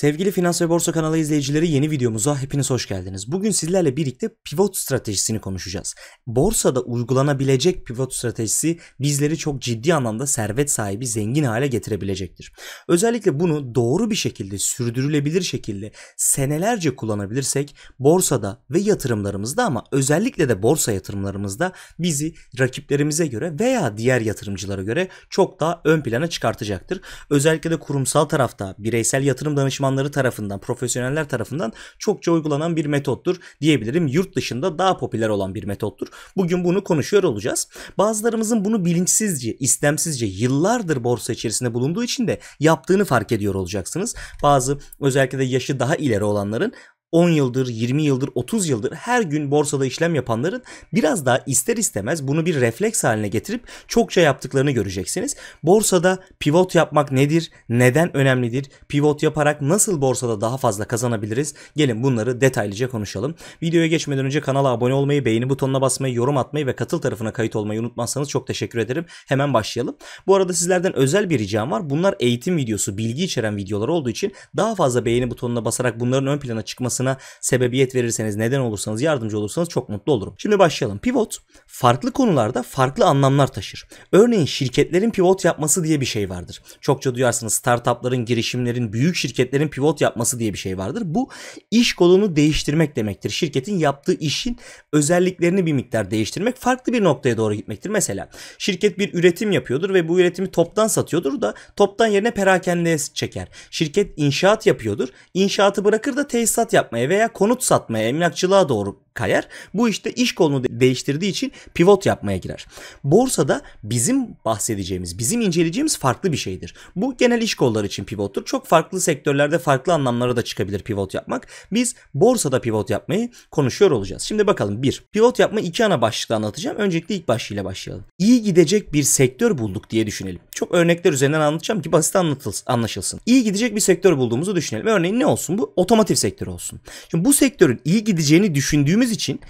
Sevgili Finans ve Borsa kanalı izleyicileri yeni videomuza hepiniz hoş geldiniz. Bugün sizlerle birlikte pivot stratejisini konuşacağız. Borsada uygulanabilecek pivot stratejisi bizleri çok ciddi anlamda servet sahibi zengin hale getirebilecektir. Özellikle bunu doğru bir şekilde sürdürülebilir şekilde senelerce kullanabilirsek borsada ve yatırımlarımızda ama özellikle de borsa yatırımlarımızda bizi rakiplerimize göre veya diğer yatırımcılara göre çok daha ön plana çıkartacaktır. Özellikle de kurumsal tarafta bireysel yatırım danışmanlığı uzmanları tarafından, profesyoneller tarafından çokça uygulanan bir metottur diyebilirim. Yurt dışında daha popüler olan bir metottur. Bugün bunu konuşuyor olacağız. Bazılarımızın bunu bilinçsizce, istemsizce yıllardır borsa içerisinde bulunduğu için de yaptığını fark ediyor olacaksınız. Bazı özellikle de yaşı daha ileri olanların 10 yıldır, 20 yıldır, 30 yıldır her gün borsada işlem yapanların biraz daha ister istemez bunu bir refleks haline getirip çokça yaptıklarını göreceksiniz. Borsada pivot yapmak nedir? Neden önemlidir? Pivot yaparak nasıl borsada daha fazla kazanabiliriz? Gelin bunları detaylıca konuşalım. Videoya geçmeden önce kanala abone olmayı, beğeni butonuna basmayı, yorum atmayı ve katıl tarafına kayıt olmayı unutmazsanız çok teşekkür ederim. Hemen başlayalım. Bu arada sizlerden özel bir ricam var. Bunlar eğitim videosu, bilgi içeren videolar olduğu için daha fazla beğeni butonuna basarak bunların ön plana çıkması olmasına sebebiyet verirseniz, neden olursanız, yardımcı olursanız çok mutlu olurum. Şimdi başlayalım. Pivot farklı konularda farklı anlamlar taşır. Örneğin şirketlerin pivot yapması diye bir şey vardır. Çokça duyarsınız startupların, girişimlerin, büyük şirketlerin pivot yapması diye bir şey vardır. Bu iş kolunu değiştirmek demektir. Şirketin yaptığı işin özelliklerini bir miktar değiştirmek, farklı bir noktaya doğru gitmektir. Mesela şirket bir üretim yapıyordur ve bu üretimi toptan satıyordur da toptan yerine perakendeye çeker. Şirket inşaat yapıyordur. İnşaatı bırakır da tesisat yapmak yapmaya veya konut satmaya, emlakçılığa doğru kayar. Bu işte iş kolunu değiştirdiği için pivot yapmaya girer. Borsada bizim bahsedeceğimiz, bizim inceleyeceğimiz farklı bir şeydir. Bu genel iş kolları için pivottur. Çok farklı sektörlerde farklı anlamlara da çıkabilir pivot yapmak. Biz borsada pivot yapmayı konuşuyor olacağız. Şimdi bakalım bir Pivot yapma iki ana başlıkta anlatacağım. Öncelikle ilk başlığıyla başlayalım. İyi gidecek bir sektör bulduk diye düşünelim. Çok örnekler üzerinden anlatacağım ki basit anlaşılsın. İyi gidecek bir sektör bulduğumuzu düşünelim. Örneğin ne olsun bu? Otomotiv sektörü olsun. Şimdi bu sektörün iyi gideceğini düşündüğüm büyüdüğümüz için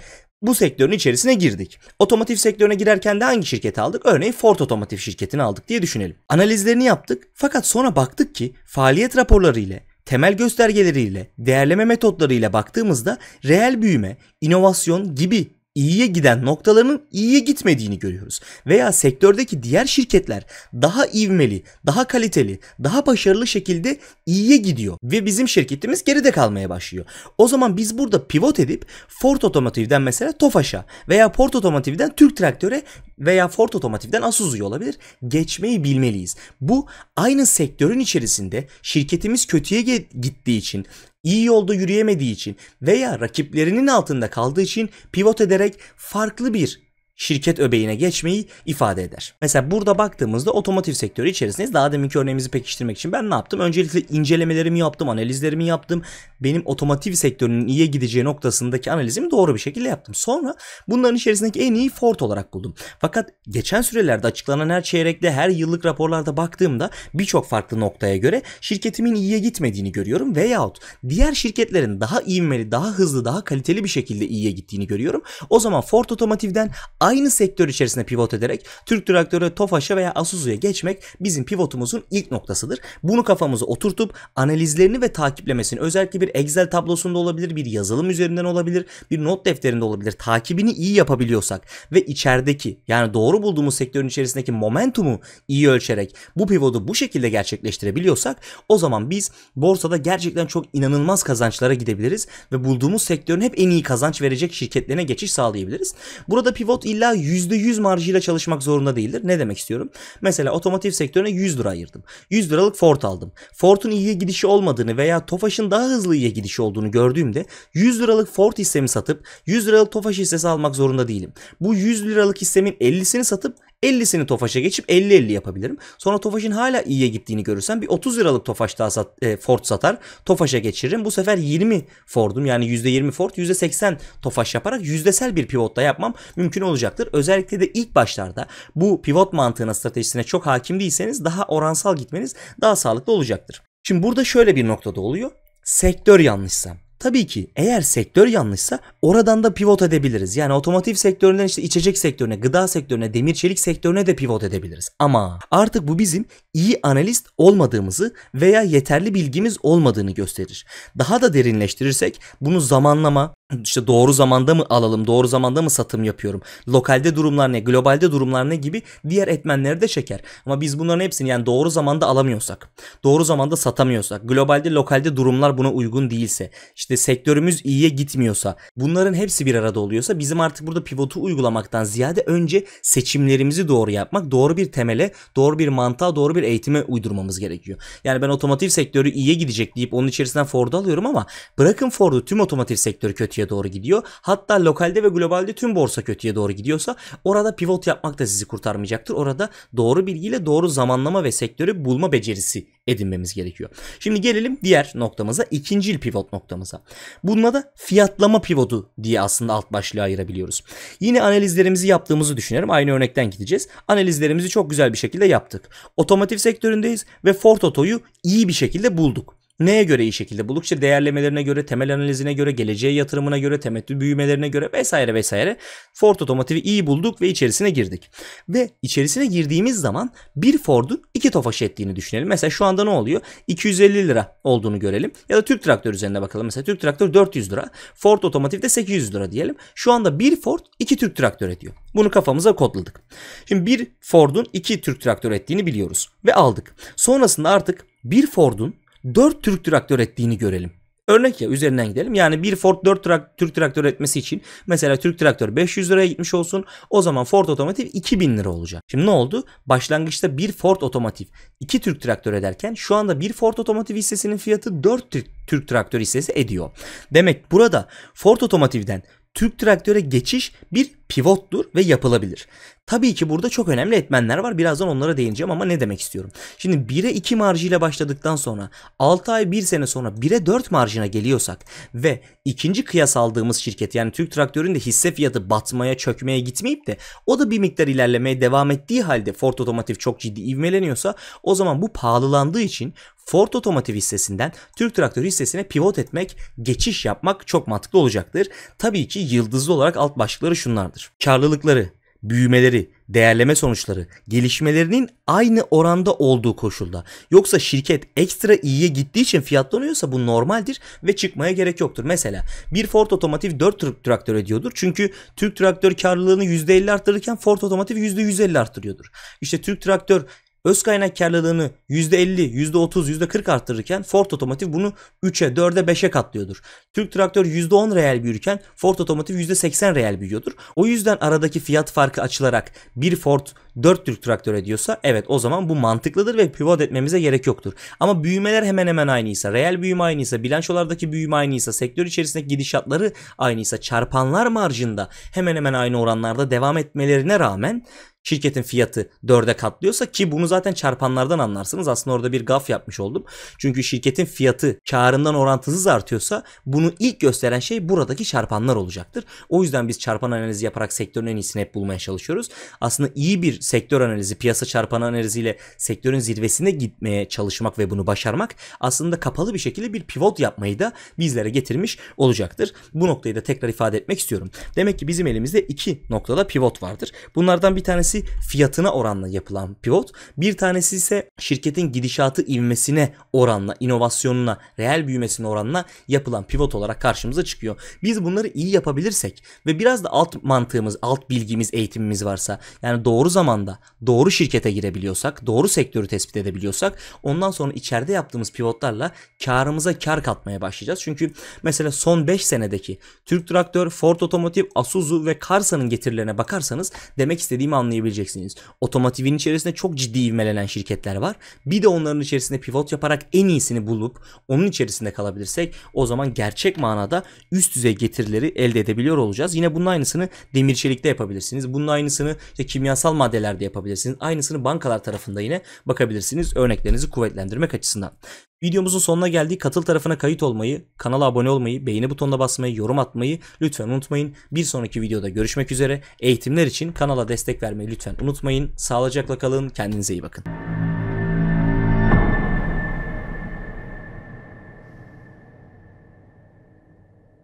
bu sektörün içerisine girdik. Otomotiv sektörüne girerken de hangi şirketi aldık? Örneğin Ford Otomotiv şirketini aldık diye düşünelim. Analizlerini yaptık fakat sonra baktık ki faaliyet raporları ile temel göstergeleriyle, değerleme metotlarıyla baktığımızda reel büyüme, inovasyon gibi iyiye giden noktalarının iyiye gitmediğini görüyoruz. Veya sektördeki diğer şirketler daha ivmeli, daha kaliteli, daha başarılı şekilde iyiye gidiyor ve bizim şirketimiz geride kalmaya başlıyor. O zaman biz burada pivot edip Ford Otomotiv'den mesela Tofaş'a veya Ford Otomotiv'den Türk Traktör'e veya Ford Otomotiv'den Asuzu'ya olabilir geçmeyi bilmeliyiz. Bu aynı sektörün içerisinde şirketimiz kötüye gittiği için iyi yolda yürüyemediği için veya rakiplerinin altında kaldığı için pivot ederek farklı bir şirket öbeğine geçmeyi ifade eder. Mesela burada baktığımızda otomotiv sektörü içerisindeyiz. Daha deminki örneğimizi pekiştirmek için ben ne yaptım? Öncelikle incelemelerimi yaptım, analizlerimi yaptım. Benim otomotiv sektörünün iyiye gideceği noktasındaki analizimi doğru bir şekilde yaptım. Sonra bunların içerisindeki en iyi Ford olarak buldum. Fakat geçen sürelerde açıklanan her çeyrekte, her yıllık raporlarda baktığımda birçok farklı noktaya göre şirketimin iyiye gitmediğini görüyorum veyahut diğer şirketlerin daha ivmeli, daha hızlı, daha kaliteli bir şekilde iyiye gittiğini görüyorum. O zaman Ford Otomotiv'den aynı sektör içerisinde pivot ederek Türk Traktörü, Tofaş'a veya Asuzu'ya geçmek bizim pivotumuzun ilk noktasıdır. Bunu kafamıza oturtup analizlerini ve takiplemesini özellikle bir Excel tablosunda olabilir, bir yazılım üzerinden olabilir, bir not defterinde olabilir. Takibini iyi yapabiliyorsak ve içerideki yani doğru bulduğumuz sektörün içerisindeki momentumu iyi ölçerek bu pivotu bu şekilde gerçekleştirebiliyorsak o zaman biz borsada gerçekten çok inanılmaz kazançlara gidebiliriz ve bulduğumuz sektörün hep en iyi kazanç verecek şirketlerine geçiş sağlayabiliriz. Burada pivot illa %100 marjıyla çalışmak zorunda değildir. Ne demek istiyorum? Mesela otomotiv sektörüne 100 lira ayırdım. 100 liralık Ford aldım. Ford'un iyiye gidişi olmadığını veya Tofaş'ın daha hızlı iyiye gidişi olduğunu gördüğümde 100 liralık Ford hissemi satıp 100 liralık Tofaş hissesi almak zorunda değilim. Bu 100 liralık hissemin 50'sini satıp 50'sini Tofaş'a geçip 50-50 yapabilirim. Sonra Tofaş'ın hala iyiye gittiğini görürsem bir 30 liralık Tofaş daha sat, e, Ford satar. Tofaş'a geçiririm. Bu sefer 20 Ford'um yani %20 Ford %80 Tofaş yaparak yüzdesel bir pivotla yapmam mümkün olacaktır. Özellikle de ilk başlarda bu pivot mantığına stratejisine çok hakim değilseniz daha oransal gitmeniz daha sağlıklı olacaktır. Şimdi burada şöyle bir noktada oluyor. Sektör yanlışsam Tabii ki eğer sektör yanlışsa oradan da pivot edebiliriz. Yani otomotiv sektöründen işte içecek sektörüne, gıda sektörüne, demir çelik sektörüne de pivot edebiliriz. Ama artık bu bizim iyi analist olmadığımızı veya yeterli bilgimiz olmadığını gösterir. Daha da derinleştirirsek bunu zamanlama, işte doğru zamanda mı alalım, doğru zamanda mı satım yapıyorum, lokalde durumlar ne, globalde durumlar ne gibi diğer etmenleri de çeker. Ama biz bunların hepsini yani doğru zamanda alamıyorsak, doğru zamanda satamıyorsak, globalde lokalde durumlar buna uygun değilse, işte sektörümüz iyiye gitmiyorsa, bunların hepsi bir arada oluyorsa bizim artık burada pivotu uygulamaktan ziyade önce seçimlerimizi doğru yapmak, doğru bir temele, doğru bir mantığa, doğru bir eğitime uydurmamız gerekiyor. Yani ben otomotiv sektörü iyiye gidecek deyip onun içerisinden Ford'u alıyorum ama bırakın Ford'u tüm otomotiv sektörü kötü kötüye doğru gidiyor. Hatta lokalde ve globalde tüm borsa kötüye doğru gidiyorsa orada pivot yapmak da sizi kurtarmayacaktır. Orada doğru bilgiyle doğru zamanlama ve sektörü bulma becerisi edinmemiz gerekiyor. Şimdi gelelim diğer noktamıza, ikinci pivot noktamıza. Bununla da fiyatlama pivotu diye aslında alt başlığı ayırabiliyoruz. Yine analizlerimizi yaptığımızı düşünüyorum. Aynı örnekten gideceğiz. Analizlerimizi çok güzel bir şekilde yaptık. Otomotiv sektöründeyiz ve Ford Oto'yu iyi bir şekilde bulduk. Neye göre iyi şekilde? Buldukça değerlemelerine göre, temel analizine göre, geleceğe yatırımına göre, temettü büyümelerine göre vesaire vesaire Ford Otomotiv'i iyi bulduk ve içerisine girdik. Ve içerisine girdiğimiz zaman bir Ford'un iki tofaş ettiğini düşünelim. Mesela şu anda ne oluyor? 250 lira olduğunu görelim. Ya da Türk Traktör üzerinde bakalım. Mesela Türk Traktör 400 lira. Ford Otomotiv de 800 lira diyelim. Şu anda bir Ford iki Türk Traktör ediyor. Bunu kafamıza kodladık. Şimdi bir Ford'un iki Türk Traktör ettiğini biliyoruz ve aldık. Sonrasında artık bir Ford'un 4 Türk traktör ettiğini görelim. Örnek ya üzerinden gidelim. Yani bir Ford 4 trak, Türk traktör etmesi için mesela Türk traktör 500 liraya gitmiş olsun. O zaman Ford otomotiv 2000 lira olacak. Şimdi ne oldu? Başlangıçta bir Ford otomotiv 2 Türk traktör ederken şu anda bir Ford otomotiv hissesinin fiyatı 4 Türk, Türk traktör hissesi ediyor. Demek burada Ford otomotivden Türk traktöre geçiş bir pivottur ve yapılabilir. Tabii ki burada çok önemli etmenler var. Birazdan onlara değineceğim ama ne demek istiyorum. Şimdi 1'e 2 marjıyla başladıktan sonra 6 ay 1 sene sonra 1'e 4 marjına geliyorsak ve ikinci kıyas aldığımız şirket yani Türk Traktör'ün de hisse fiyatı batmaya çökmeye gitmeyip de o da bir miktar ilerlemeye devam ettiği halde Ford Otomotiv çok ciddi ivmeleniyorsa o zaman bu pahalılandığı için Ford Otomotiv hissesinden Türk Traktör hissesine pivot etmek, geçiş yapmak çok mantıklı olacaktır. Tabii ki yıldızlı olarak alt başlıkları şunlardır olacaktır. Karlılıkları, büyümeleri, değerleme sonuçları, gelişmelerinin aynı oranda olduğu koşulda. Yoksa şirket ekstra iyiye gittiği için fiyatlanıyorsa bu normaldir ve çıkmaya gerek yoktur. Mesela bir Ford Otomotiv 4 Türk traktör ediyordur. Çünkü Türk traktör karlılığını %50 arttırırken Ford Otomotiv %150 arttırıyordur. İşte Türk traktör öz kaynak karlılığını %50, %30, %40 arttırırken Ford Otomotiv bunu 3'e, 4'e, 5'e katlıyordur. Türk Traktör %10 reel büyürken Ford Otomotiv %80 reel büyüyordur. O yüzden aradaki fiyat farkı açılarak bir Ford 4 Türk Traktör ediyorsa evet o zaman bu mantıklıdır ve pivot etmemize gerek yoktur. Ama büyümeler hemen hemen aynıysa, reel büyüme aynıysa, bilançolardaki büyüme aynıysa, sektör içerisindeki gidişatları aynıysa, çarpanlar marjında hemen hemen aynı oranlarda devam etmelerine rağmen şirketin fiyatı dörde katlıyorsa ki bunu zaten çarpanlardan anlarsınız. Aslında orada bir gaf yapmış oldum. Çünkü şirketin fiyatı karından orantısız artıyorsa bunu ilk gösteren şey buradaki çarpanlar olacaktır. O yüzden biz çarpan analizi yaparak sektörün en iyisini hep bulmaya çalışıyoruz. Aslında iyi bir sektör analizi, piyasa çarpan analiziyle sektörün zirvesine gitmeye çalışmak ve bunu başarmak aslında kapalı bir şekilde bir pivot yapmayı da bizlere getirmiş olacaktır. Bu noktayı da tekrar ifade etmek istiyorum. Demek ki bizim elimizde iki noktada pivot vardır. Bunlardan bir tanesi tanesi fiyatına oranla yapılan pivot, bir tanesi ise şirketin gidişatı ilmesine oranla, inovasyonuna, reel büyümesine oranla yapılan pivot olarak karşımıza çıkıyor. Biz bunları iyi yapabilirsek ve biraz da alt mantığımız, alt bilgimiz, eğitimimiz varsa, yani doğru zamanda doğru şirkete girebiliyorsak, doğru sektörü tespit edebiliyorsak, ondan sonra içeride yaptığımız pivotlarla karımıza kar katmaya başlayacağız. Çünkü mesela son 5 senedeki Türk Traktör, Ford Otomotiv, Asuzu ve Karsa'nın getirilerine bakarsanız demek istediğimi anlayabilirsiniz başlayabileceksiniz. Otomotivin içerisinde çok ciddi ivmelenen şirketler var. Bir de onların içerisinde pivot yaparak en iyisini bulup onun içerisinde kalabilirsek o zaman gerçek manada üst düzey getirileri elde edebiliyor olacağız. Yine bunun aynısını demir çelikte yapabilirsiniz. Bunun aynısını işte kimyasal maddelerde yapabilirsiniz. Aynısını bankalar tarafında yine bakabilirsiniz örneklerinizi kuvvetlendirmek açısından. Videomuzun sonuna geldiği katıl tarafına kayıt olmayı, kanala abone olmayı, beğeni butonuna basmayı, yorum atmayı lütfen unutmayın. Bir sonraki videoda görüşmek üzere. Eğitimler için kanala destek vermeyi lütfen unutmayın. Sağlıcakla kalın, kendinize iyi bakın.